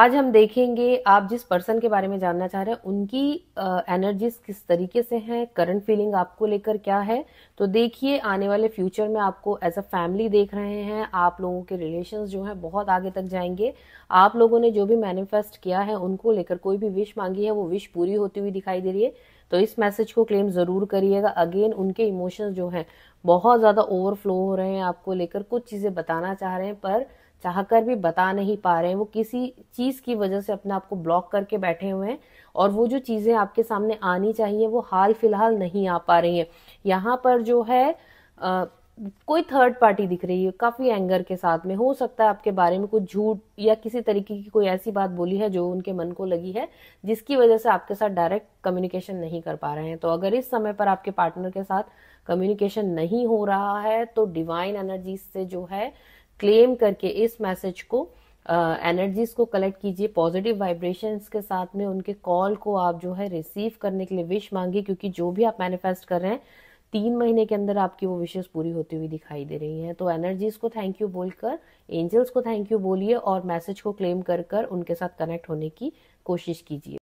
आज हम देखेंगे आप जिस पर्सन के बारे में जानना चाह रहे हैं उनकी एनर्जीज किस तरीके से हैं करंट फीलिंग आपको लेकर क्या है तो देखिए आने वाले फ्यूचर में आपको एज अ फैमिली देख रहे हैं आप लोगों के रिलेशंस जो हैं बहुत आगे तक जाएंगे आप लोगों ने जो भी मैनिफेस्ट किया है उनको लेकर कोई भी विश मांगी है वो विश पूरी होती हुई दिखाई दे रही है तो इस मैसेज को क्लेम ज़रूर करिएगा अगेन उनके इमोशंस जो हैं बहुत ज़्यादा ओवरफ्लो हो रहे हैं आपको लेकर कुछ चीज़ें बताना चाह रहे हैं पर चाहकर भी बता नहीं पा रहे हैं वो किसी चीज की वजह से अपने आप को ब्लॉक करके बैठे हुए हैं और वो जो चीजें आपके सामने आनी चाहिए वो हाल फिलहाल नहीं आ पा रही है यहाँ पर जो है आ, कोई थर्ड पार्टी दिख रही है काफी एंगर के साथ में हो सकता है आपके बारे में कुछ झूठ या किसी तरीके की कोई ऐसी बात बोली है जो उनके मन को लगी है जिसकी वजह से आपके साथ डायरेक्ट कम्युनिकेशन नहीं कर पा रहे हैं तो अगर इस समय पर आपके पार्टनर के साथ कम्युनिकेशन नहीं हो रहा है तो डिवाइन एनर्जी से जो है क्लेम करके इस मैसेज को एनर्जीज uh, को कलेक्ट कीजिए पॉजिटिव वाइब्रेशंस के साथ में उनके कॉल को आप जो है रिसीव करने के लिए विश मांगिए क्योंकि जो भी आप मैनिफेस्ट कर रहे हैं तीन महीने के अंदर आपकी वो विशेष पूरी होती हुई दिखाई दे रही हैं तो एनर्जीज को थैंक यू बोलकर एंजल्स को थैंक यू बोलिए और मैसेज को क्लेम कर कर उनके साथ कनेक्ट होने की कोशिश कीजिए